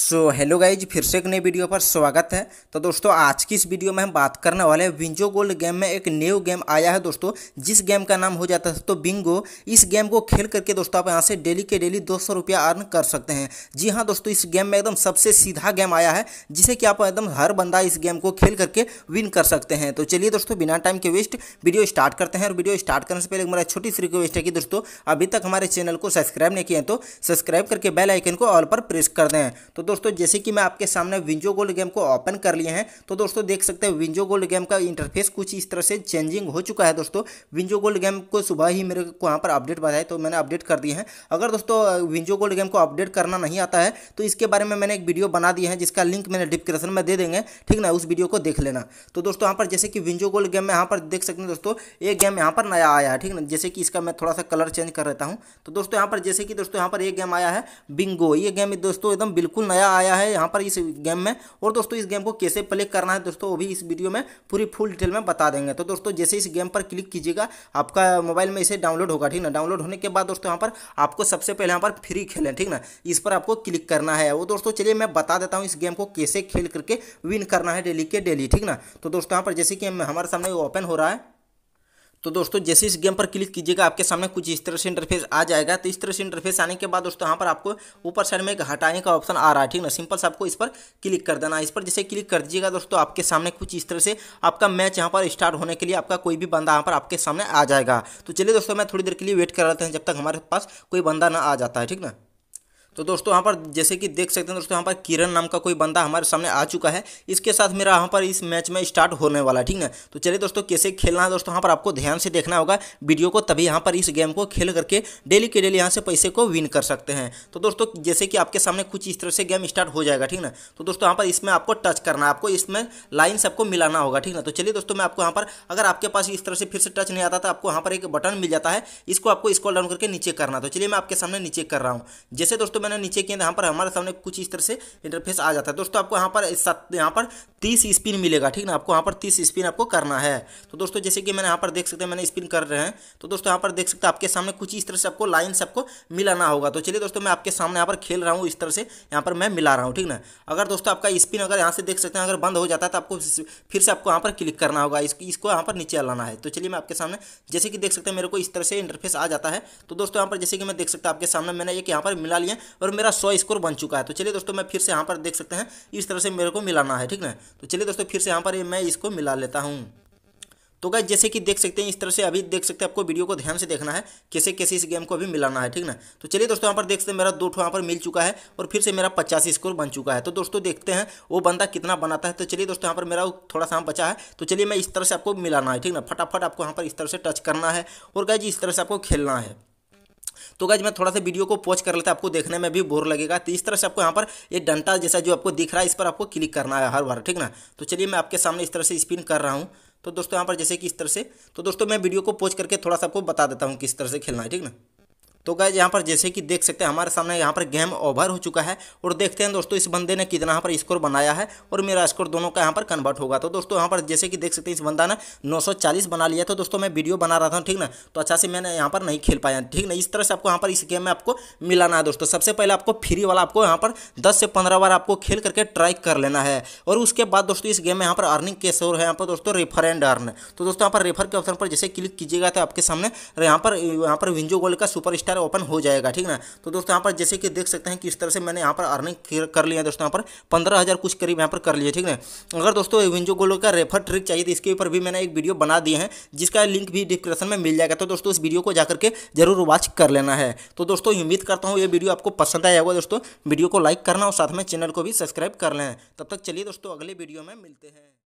so hello guys फिर से एक नई वीडियो पर स्वागत है तो दोस्तों आज की इस वीडियो में हम बात करने वाले हैं विंजो गोल्ड गेम में एक न्यू गेम आया है दोस्तों जिस गेम का नाम हो जाता है तो बिंगो इस गेम को खेल करके दोस्तों आप यहां से डेली के डेली दो सौ रुपया अर्न कर सकते हैं जी हां दोस्तों इस गेम में एकदम सबसे सीधा गेम आया है जिसे कि आप एकदम हर बंदा इस गेम को खेल करके विन कर सकते हैं तो चलिए दोस्तों बिना टाइम के वेस्ट वीडियो स्टार्ट करते हैं और वीडियो स्टार्ट करने से पहले मेरा छोटी सी रिक्वेस्ट है कि दोस्तों अभी तक हमारे चैनल को सब्सक्राइब नहीं किए तो सब्सक्राइब करके बेल आइकन को ऑल पर प्रेस कर दें तो दोस्तों जैसे कि मैं आपके सामने विंजो गोल्ड गेम को ओपन कर लिए हैं तो दोस्तों देख सकते हैं विंजो गोल्ड गेम का इंटरफेस कुछ इस तरह से चेंजिंग हो चुका है दोस्तों विंजो गोल्ड गेम को सुबह ही मेरे को यहाँ पर अपडेट बताया तो मैंने अपडेट कर दिए हैं अगर दोस्तों विंजो गोल्ड गेम को अपडेट करना नहीं आता है तो इसके बारे में मैंने एक वीडियो बना दिया है जिसका लिंक मैंने डिस्क्रिप्शन में दे देंगे ठीक ना उस वीडियो को देख लेना तो दोस्तों यहाँ पर जैसे कि विंजो गोल्ड गेम में यहाँ पर देख सकते हैं दोस्तों एक गेम यहाँ पर नया आया है ठीक ना जैसे कि इसका मैं थोड़ा सा कलर चेंज कर रहता हूँ तो दोस्तों यहाँ पर जैसे कि दोस्तों यहाँ पर एक गेम आया है बिंगो ये गेम दोस्तों एकदम बिल्कुल नया आया है यहाँ पर इस गेम में और दोस्तों इस गेम को कैसे प्ले करना है दोस्तों वो भी इस वीडियो में पूरी फुल डिटेल में बता देंगे तो दोस्तों जैसे इस गेम पर क्लिक कीजिएगा आपका मोबाइल में इसे डाउनलोड होगा ठीक ना डाउनलोड होने के बाद दोस्तों यहाँ पर आपको सबसे पहले यहाँ पर फ्री खेलें ठीक ना इस पर आपको क्लिक करना है वो दोस्तों चलिए मैं बता देता हूँ इस गेम को कैसे खेल करके विन करना है डेली के डेली ठीक ना तो दोस्तों यहाँ पर जैसे कि हमारे सामने ओपन हो रहा है तो दोस्तों जैसे इस गेम पर क्लिक कीजिएगा आपके सामने कुछ इस तरह से इंटरफेस आ जाएगा तो इस तरह से इंटरफेस आने के बाद दोस्तों यहाँ पर आपको ऊपर साइड में एक हटाने का ऑप्शन आ रहा है ठीक ना सिंपल से आपको इस पर क्लिक कर देना इस पर जैसे क्लिक कर दीजिएगा दोस्तों आपके सामने कुछ इस तरह से आपका मैच यहाँ पर स्टार्ट होने के लिए आपका कोई भी बंदा यहाँ पर आपके सामने आ जाएगा तो चलिए दोस्तों मैं थोड़ी देर के लिए वेट कर रहे हैं जब तक हमारे पास कोई बंदा ना आ जाता है ठीक ना तो दोस्तों यहाँ पर जैसे कि देख सकते हैं दोस्तों यहाँ पर किरण नाम का कोई बंदा हमारे सामने आ चुका है इसके साथ मेरा यहाँ पर इस मैच में स्टार्ट होने वाला है ठीक है तो चलिए दोस्तों कैसे खेलना है दोस्तों यहाँ पर आपको ध्यान से देखना होगा वीडियो को तभी यहाँ पर इस गेम को खेल करके डेली के डेली यहाँ से पैसे को विन कर सकते हैं तो दोस्तों जैसे कि आपके सामने कुछ इस तरह से गेम स्टार्ट हो जाएगा ठीक ना तो दोस्तों यहाँ पर इसमें आपको टच करना है आपको इसमें लाइन से आपको मिलाना होगा ठीक ना तो चलिए दोस्तों मैं आपको यहाँ पर अगर आपके पास इस तरह से फिर से टच नहीं आता तो आपको यहाँ पर एक बटन मिल जाता है इसको आपको स्कॉल डाउन करके नीचे करना तो चलिए मैं आपके सामने नीचे कर रहा हूँ जैसे दोस्तों मैंने नीचे किया तो यहाँ पर हमारे सामने कुछ इस तरह से इंटरफेस आ जाता है दोस्तों आपको यहाँ पर यहाँ पर तीस स्पिन मिलेगा ठीक ना आपको यहाँ पर तीस स्पिन आपको करना है तो दोस्तों जैसे कि मैंने यहाँ पर देख सकते हैं मैंने स्पिन कर रहे हैं तो दोस्तों यहाँ पर देख सकते हैं आपके सामने कुछ इस तरह से आपको लाइन आपको मिलाना होगा तो चलिए दोस्तों मैं आपके सामने यहाँ पर खेल रहा हूँ इस तरह से यहाँ पर मैं मिला रहा हूँ ठीक ना अगर दोस्तों आपका स्पिन अगर यहाँ से देख सकते हैं अगर बंद हो जाता है तो आपको फिर से आपको यहाँ पर क्लिक करना होगा इसको यहाँ पर नीचे लाना है तो चलिए मैं आपके सामने जैसे कि देख सकते हैं मेरे को इस तरह से इंटरफेस आ जाता है तो दोस्तों यहाँ पर जैसे कि मैं देख सकता आपके सामने मैंने एक यहाँ पर मिला लिया और मेरा सौ स्कोर बन चुका है तो चलिए दोस्तों मैं फिर से यहाँ पर देख सकते हैं इस तरह से मेरे को मिलाना है ठीक ना तो चलिए दोस्तों फिर से यहाँ पर मैं इसको मिला लेता हूँ तो गाय जैसे कि देख सकते हैं इस तरह से अभी देख सकते हैं आपको वीडियो को ध्यान से देखना है कैसे कैसे इस गेम को अभी मिलाना है ठीक ना तो चलिए दोस्तों यहाँ पर देखते हैं मेरा दो ठो यहाँ पर मिल चुका है और फिर से मेरा पचास स्कोर बन चुका है तो दोस्तों देखते हैं वो बंदा कितना बनाता है तो चलिए दोस्तों यहाँ पर मेरा थोड़ा सा बचा है तो चलिए मैं इस तरह से आपको मिलाना है ठीक ना फटाफट आपको यहाँ पर इस तरह से टच करना है और जी इस तरह से आपको खेलना है तो गाइज मैं थोड़ा सा वीडियो को पॉज कर लेता आपको देखने में भी बोर लगेगा तो इस तरह से आपको यहाँ पर ये डंटा जैसा जो आपको दिख रहा है इस पर आपको क्लिक करना है हर बार ठीक ना तो चलिए मैं आपके सामने इस तरह से स्पिन कर रहा हूँ तो दोस्तों यहाँ पर जैसे कि इस तरह से तो दोस्तों मैं वीडियो को पोज करके थोड़ा सा आपको बता देता हूँ किस तरह से खेलना है ठीक ना तो गैज यहाँ पर जैसे कि देख सकते हैं हमारे सामने यहाँ पर गेम ओवर हो चुका है और देखते हैं दोस्तों इस बंदे ने कितना यहाँ पर स्कोर बनाया है और मेरा स्कोर दोनों का यहाँ पर कन्वर्ट होगा तो दोस्तों यहाँ पर जैसे कि देख सकते हैं इस बंदा ने 940 बना लिया था दोस्तों मैं वीडियो बना रहा था ठीक ना तो अच्छा से मैंने यहाँ पर नहीं खेल पाया ठीक ना इस तरह से आपको यहाँ पर इस गेम में आपको मिलाना है दोस्तों सबसे पहले आपको फ्री वाला आपको यहाँ पर दस से पंद्रह बार आपको खेल करके ट्राई कर लेना है और उसके बाद दोस्तों इस गेम में यहाँ पर अर्निंग कैसे हो रहा है यहाँ पर दोस्तों रेफर एंड अर्न तो दोस्तों यहाँ पर रेफर के ऑप्शन पर जैसे क्लिक कीजिएगा तो आपके सामने यहाँ पर यहाँ पर विंजो गोल्ड का सुपर स्टार सारा ओपन हो जाएगा ठीक ना तो दोस्तों यहाँ पर जैसे कि देख सकते हैं कि इस तरह से मैंने यहाँ पर अर्निंग कर लिया दोस्तों यहाँ पर पंद्रह हज़ार कुछ करीब यहाँ पर कर लिया ठीक ना अगर दोस्तों विंजो गोलो का रेफर ट्रिक चाहिए तो इसके ऊपर भी मैंने एक वीडियो बना दिए हैं जिसका लिंक भी डिस्क्रिप्शन में मिल जाएगा तो दोस्तों इस वीडियो को जाकर के जरूर वॉच कर लेना है तो दोस्तों उम्मीद करता हूँ ये वीडियो आपको पसंद आया होगा दोस्तों वीडियो को लाइक करना और साथ में चैनल को भी सब्सक्राइब कर लें तब तक चलिए दोस्तों अगले वीडियो में मिलते हैं